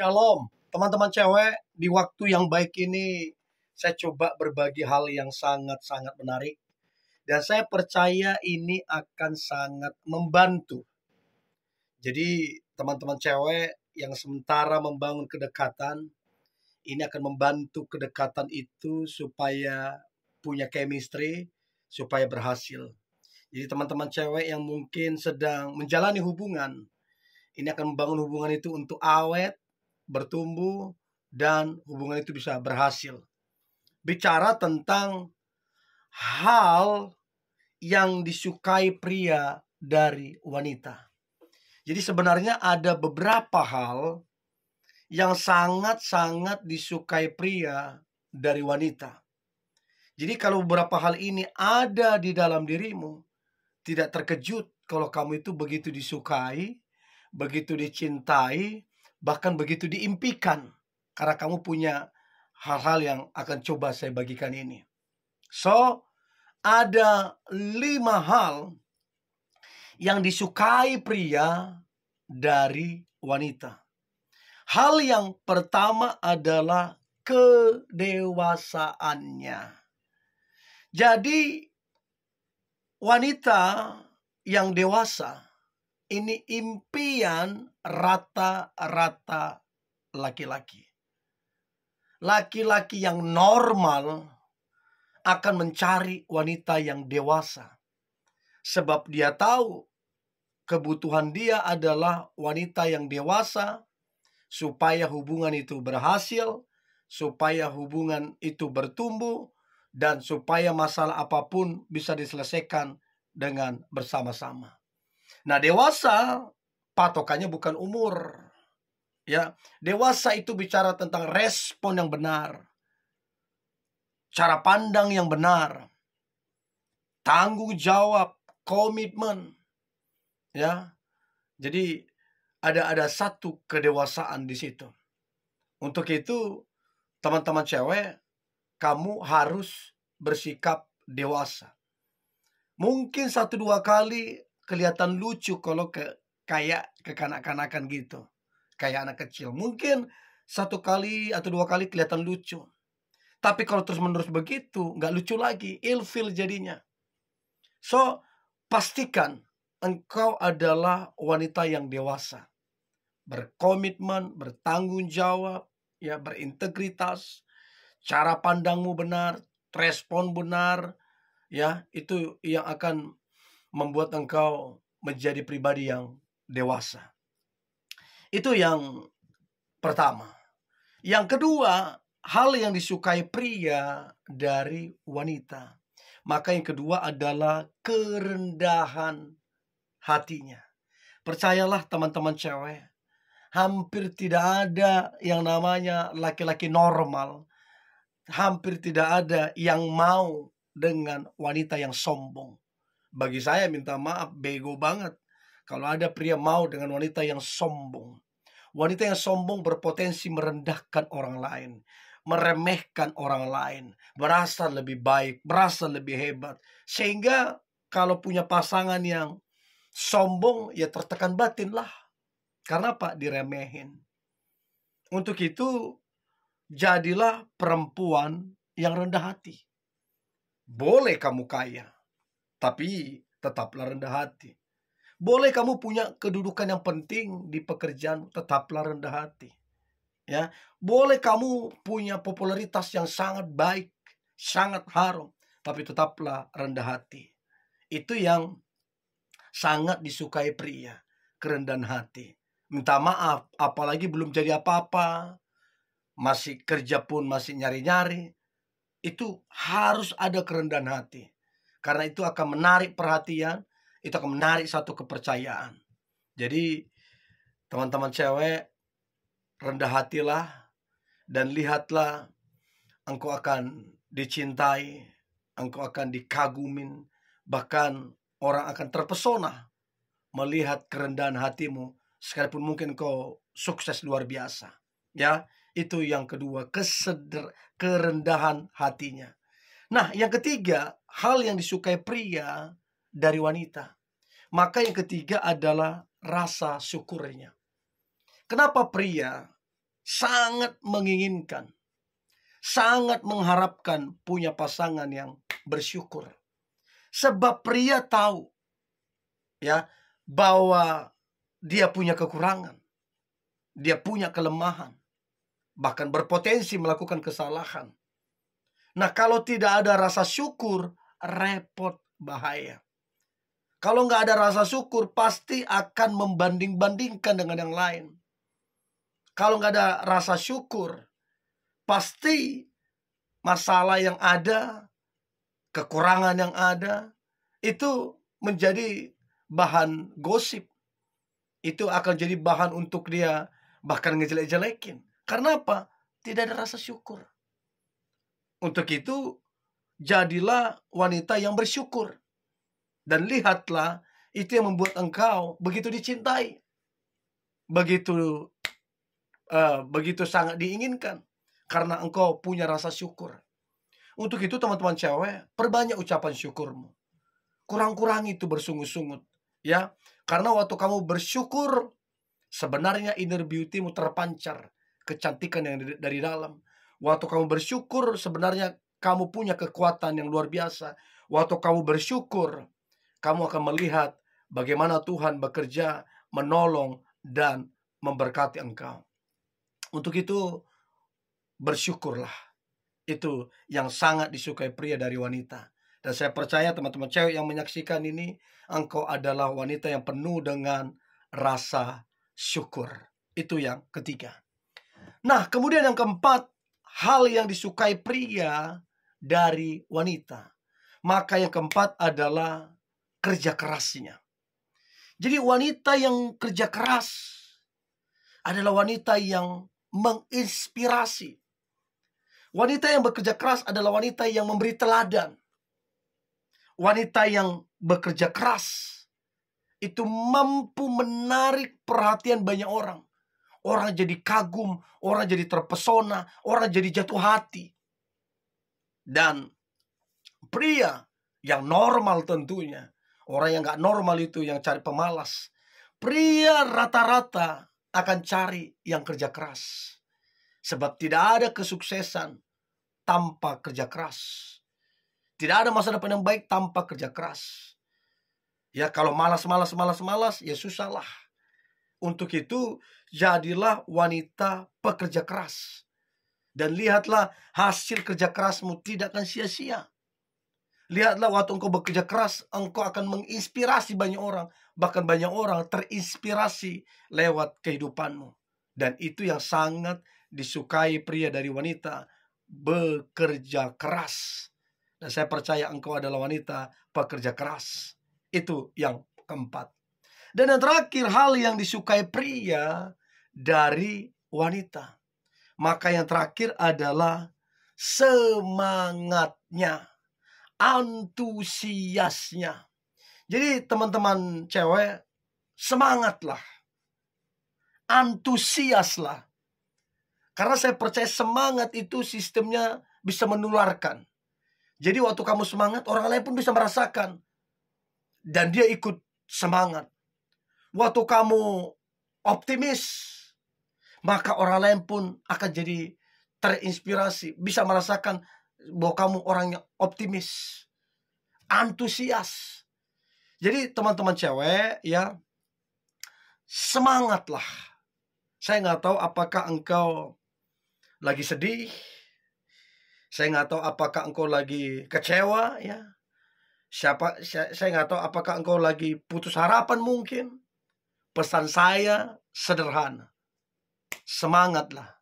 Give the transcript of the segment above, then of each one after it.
Shalom, teman-teman cewek, di waktu yang baik ini saya coba berbagi hal yang sangat-sangat menarik dan saya percaya ini akan sangat membantu. Jadi, teman-teman cewek yang sementara membangun kedekatan, ini akan membantu kedekatan itu supaya punya chemistry, supaya berhasil. Jadi, teman-teman cewek yang mungkin sedang menjalani hubungan, ini akan membangun hubungan itu untuk awet, bertumbuh, dan hubungan itu bisa berhasil. Bicara tentang hal yang disukai pria dari wanita. Jadi sebenarnya ada beberapa hal yang sangat-sangat disukai pria dari wanita. Jadi kalau beberapa hal ini ada di dalam dirimu, tidak terkejut kalau kamu itu begitu disukai, begitu dicintai, bahkan begitu diimpikan karena kamu punya hal-hal yang akan coba saya bagikan ini. So, ada lima hal yang disukai pria dari wanita. Hal yang pertama adalah kedewasaannya. Jadi, wanita yang dewasa ini impian rata-rata laki-laki. Laki-laki yang normal akan mencari wanita yang dewasa. Sebab dia tahu kebutuhan dia adalah wanita yang dewasa supaya hubungan itu berhasil, supaya hubungan itu bertumbuh, dan supaya masalah apapun bisa diselesaikan dengan bersama-sama. Nah, dewasa patokannya bukan umur. Ya, dewasa itu bicara tentang respon yang benar. Cara pandang yang benar. Tanggung jawab, komitmen. Ya. Jadi ada ada satu kedewasaan di situ. Untuk itu, teman-teman cewek, kamu harus bersikap dewasa. Mungkin satu dua kali kelihatan lucu kalau ke kayak kekanak-kanakan gitu kayak anak kecil mungkin satu kali atau dua kali kelihatan lucu tapi kalau terus menerus begitu nggak lucu lagi ilfil jadinya so pastikan engkau adalah wanita yang dewasa berkomitmen bertanggung jawab ya berintegritas cara pandangmu benar respon benar ya itu yang akan membuat engkau menjadi pribadi yang dewasa. Itu yang pertama. Yang kedua, hal yang disukai pria dari wanita. Maka yang kedua adalah kerendahan hatinya. Percayalah teman-teman cewek, hampir tidak ada yang namanya laki-laki normal. Hampir tidak ada yang mau dengan wanita yang sombong. Bagi saya minta maaf, bego banget. Kalau ada pria mau dengan wanita yang sombong, wanita yang sombong berpotensi merendahkan orang lain, meremehkan orang lain, merasa lebih baik, merasa lebih hebat, sehingga kalau punya pasangan yang sombong ya tertekan batin lah. Karena pak Diremehin. Untuk itu jadilah perempuan yang rendah hati. Boleh kamu kaya, tapi tetaplah rendah hati. Boleh kamu punya kedudukan yang penting di pekerjaan, tetaplah rendah hati. Ya, boleh kamu punya popularitas yang sangat baik, sangat harum, tapi tetaplah rendah hati. Itu yang sangat disukai pria, kerendahan hati. Minta maaf, apalagi belum jadi apa-apa, masih kerja pun masih nyari-nyari. Itu harus ada kerendahan hati. Karena itu akan menarik perhatian, itu akan menarik satu kepercayaan. Jadi teman-teman cewek rendah hatilah dan lihatlah engkau akan dicintai, engkau akan dikagumin, bahkan orang akan terpesona melihat kerendahan hatimu sekalipun mungkin kau sukses luar biasa. Ya, itu yang kedua, keseder kerendahan hatinya. Nah, yang ketiga, hal yang disukai pria dari wanita. Maka yang ketiga adalah rasa syukurnya. Kenapa pria sangat menginginkan, sangat mengharapkan punya pasangan yang bersyukur? Sebab pria tahu ya bahwa dia punya kekurangan, dia punya kelemahan, bahkan berpotensi melakukan kesalahan. Nah, kalau tidak ada rasa syukur, repot bahaya. Kalau nggak ada rasa syukur, pasti akan membanding-bandingkan dengan yang lain. Kalau nggak ada rasa syukur, pasti masalah yang ada, kekurangan yang ada, itu menjadi bahan gosip. Itu akan jadi bahan untuk dia bahkan ngejelek-jelekin. Karena apa? Tidak ada rasa syukur. Untuk itu, jadilah wanita yang bersyukur. Dan lihatlah, itu yang membuat engkau begitu dicintai. Begitu uh, begitu sangat diinginkan. Karena engkau punya rasa syukur. Untuk itu teman-teman cewek, perbanyak ucapan syukurmu. Kurang-kurang itu bersungut-sungut. Ya, karena waktu kamu bersyukur, sebenarnya inner beautymu terpancar. Kecantikan yang dari dalam. Waktu kamu bersyukur, sebenarnya kamu punya kekuatan yang luar biasa. Waktu kamu bersyukur, kamu akan melihat bagaimana Tuhan bekerja, menolong, dan memberkati engkau. Untuk itu, bersyukurlah. Itu yang sangat disukai pria dari wanita. Dan saya percaya teman-teman cewek yang menyaksikan ini, engkau adalah wanita yang penuh dengan rasa syukur. Itu yang ketiga. Nah, kemudian yang keempat, hal yang disukai pria dari wanita. Maka yang keempat adalah kerja kerasnya. Jadi wanita yang kerja keras adalah wanita yang menginspirasi. Wanita yang bekerja keras adalah wanita yang memberi teladan. Wanita yang bekerja keras itu mampu menarik perhatian banyak orang. Orang jadi kagum, orang jadi terpesona, orang jadi jatuh hati. Dan pria yang normal tentunya Orang yang gak normal itu yang cari pemalas. Pria rata-rata akan cari yang kerja keras. Sebab tidak ada kesuksesan tanpa kerja keras. Tidak ada masa depan yang baik tanpa kerja keras. Ya kalau malas, malas, malas, malas, ya susahlah. Untuk itu, jadilah wanita pekerja keras. Dan lihatlah hasil kerja kerasmu tidak akan sia-sia. Lihatlah waktu engkau bekerja keras, engkau akan menginspirasi banyak orang. Bahkan banyak orang terinspirasi lewat kehidupanmu. Dan itu yang sangat disukai pria dari wanita. Bekerja keras. Dan saya percaya engkau adalah wanita pekerja keras. Itu yang keempat. Dan yang terakhir hal yang disukai pria dari wanita. Maka yang terakhir adalah semangatnya antusiasnya. Jadi teman-teman cewek, semangatlah. Antusiaslah. Karena saya percaya semangat itu sistemnya bisa menularkan. Jadi waktu kamu semangat, orang lain pun bisa merasakan. Dan dia ikut semangat. Waktu kamu optimis, maka orang lain pun akan jadi terinspirasi. Bisa merasakan bahwa kamu orangnya optimis, antusias. Jadi teman-teman cewek ya semangatlah. Saya nggak tahu apakah engkau lagi sedih. Saya nggak tahu apakah engkau lagi kecewa ya. Siapa saya nggak tahu apakah engkau lagi putus harapan mungkin. Pesan saya sederhana. Semangatlah.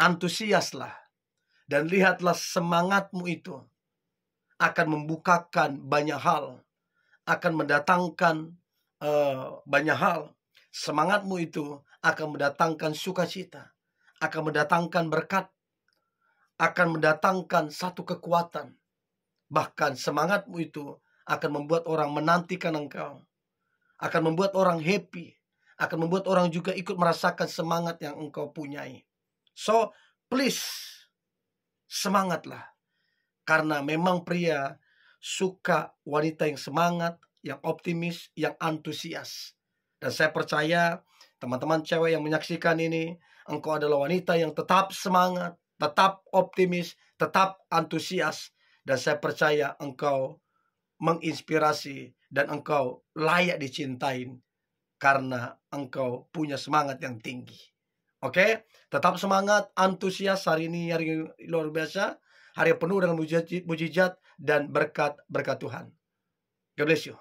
Antusiaslah dan lihatlah semangatmu itu akan membukakan banyak hal, akan mendatangkan uh, banyak hal. Semangatmu itu akan mendatangkan sukacita, akan mendatangkan berkat, akan mendatangkan satu kekuatan. Bahkan semangatmu itu akan membuat orang menantikan engkau, akan membuat orang happy, akan membuat orang juga ikut merasakan semangat yang engkau punyai. So, please semangatlah. Karena memang pria suka wanita yang semangat, yang optimis, yang antusias. Dan saya percaya teman-teman cewek yang menyaksikan ini, engkau adalah wanita yang tetap semangat, tetap optimis, tetap antusias. Dan saya percaya engkau menginspirasi dan engkau layak dicintain karena engkau punya semangat yang tinggi. Oke, okay? tetap semangat, antusias hari ini hari luar biasa, hari penuh dengan mujizat, dan berkat berkat Tuhan. God bless you.